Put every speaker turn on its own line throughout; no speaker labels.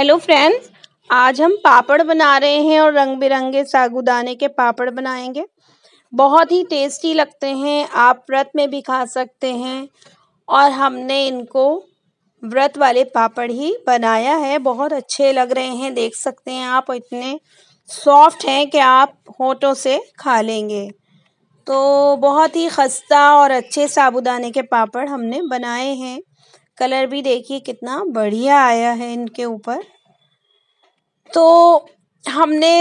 hello friends आज हम पापड़ बना रहे हैं और रंग बिरंगे सागुदाने के पापड़ बनाएंगे बहुत ही टेस्टी लगते हैं आप व्रत में भी खा सकते हैं और हमने इनको व्रत वाले पापड़ ही बनाया है बहुत अच्छे लग रहे हैं देख सकते हैं आप इतने सॉफ्ट हैं कि आप होठों से खा लेंगे तो बहुत ही खस्ता और अच्छे साबुदाने के पापड़ हमने बनाए हैं कलर भी देखिए कितना बढ़िया आया है इनके ऊपर तो हमने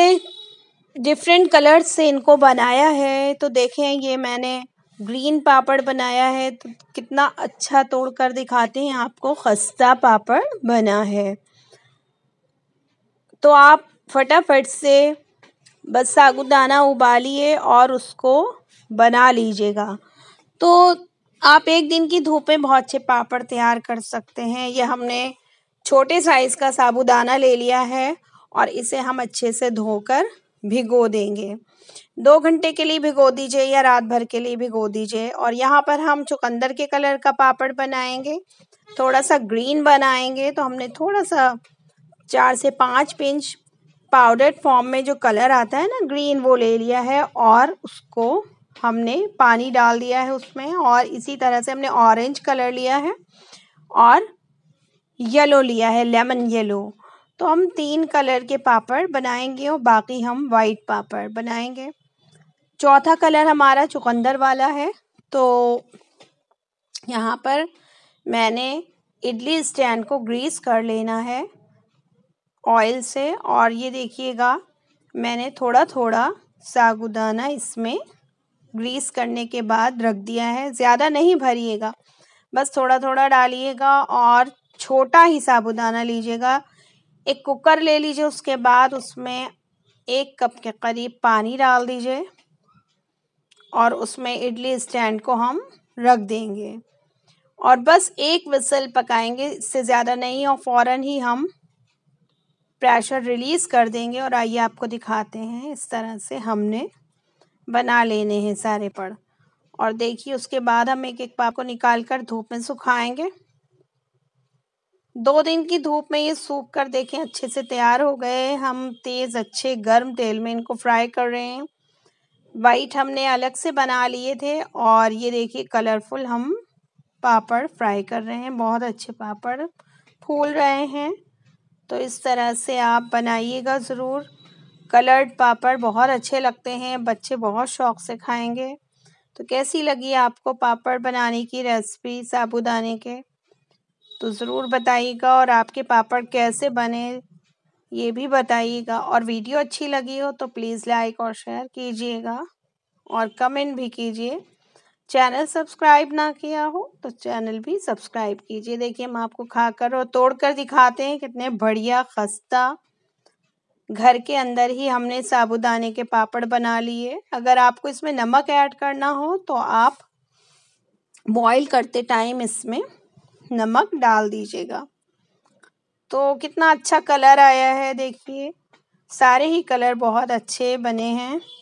डिफरेंट कलर्स से इनको बनाया है तो देखें ये मैंने ग्रीन पापड़ बनाया है तो कितना अच्छा तोड़ कर दिखाते हैं आपको खस्ता पापड़ बना है तो आप फटाफट से बस साबुदाना उबालिए और उसको बना लीजिएगा तो आप एक दिन की धूप में बहुत अच्छे पापड़ तैयार कर सकते हैं यह हमने छोटे साइज का साबुदाना ले लिया है और इसे हम अच्छे से धोकर भिगो देंगे दो घंटे के लिए भिगो दीजिए या रात भर के लिए भिगो दीजिए और यहाँ पर हम चुकंदर के कलर का पापड़ बनाएंगे थोड़ा सा ग्रीन बनाएंगे तो हमने थोड़ा सा चार से पाँच पिंच पाउडर फॉर्म में जो कलर आता है ना ग्रीन वो ले लिया है और उसको हमने पानी डाल दिया है उसमें और इसी तरह से हमने ऑरेंज कलर लिया है और येलो लिया है लेमन येलो तो हम तीन कलर के पापड़ बनाएंगे और बाकी हम वाइट पापड़ बनाएंगे चौथा कलर हमारा चुकंदर वाला है तो यहाँ पर मैंने इडली स्टैंड को ग्रीस कर लेना है ऑयल से और ये देखिएगा मैंने थोड़ा थोड़ा सागुदाना इसमें ग्रीस करने के बाद रख दिया है ज़्यादा नहीं भरिएगा बस थोड़ा थोड़ा डालिएगा और छोटा ही साबुदाना लीजिएगा एक कुकर ले लीजिए उसके बाद उसमें एक कप के करीब पानी डाल दीजिए और उसमें इडली स्टैंड को हम रख देंगे और बस एक विसल पकाएंगे इससे ज़्यादा नहीं और फ़ौर ही हम प्रेशर रिलीज़ कर देंगे और आइए आपको दिखाते हैं इस तरह से हमने बना लेने हैं सारे पड़ और देखिए उसके बाद हम एक एक पाप को निकाल कर धूप में सुखाएंगे दो दिन की धूप में ये सूख कर देखें अच्छे से तैयार हो गए हम तेज़ अच्छे गर्म तेल में इनको फ्राई कर रहे हैं वाइट हमने अलग से बना लिए थे और ये देखिए कलरफुल हम पापड़ फ्राई कर रहे हैं बहुत अच्छे पापड़ फूल रहे हैं तो इस तरह से आप बनाइएगा ज़रूर कलर्ड पापड़ बहुत अच्छे लगते हैं बच्चे बहुत शौक से खाएंगे तो कैसी लगी आपको पापड़ बनाने की रेसिपी साबुदाने के तो ज़रूर बताइएगा और आपके पापड़ कैसे बने ये भी बताइएगा और वीडियो अच्छी लगी हो तो प्लीज़ लाइक और शेयर कीजिएगा और कमेंट भी कीजिए चैनल सब्सक्राइब ना किया हो तो चैनल भी सब्सक्राइब कीजिए देखिए हम आपको खाकर और तोड़ कर दिखाते हैं कितने बढ़िया खस्ता घर के अंदर ही हमने साबुदाने के पापड़ बना लिए अगर आपको इसमें नमक ऐड करना हो तो आप बॉईल करते टाइम इसमें नमक डाल दीजिएगा तो कितना अच्छा कलर आया है देखिए सारे ही कलर बहुत अच्छे बने हैं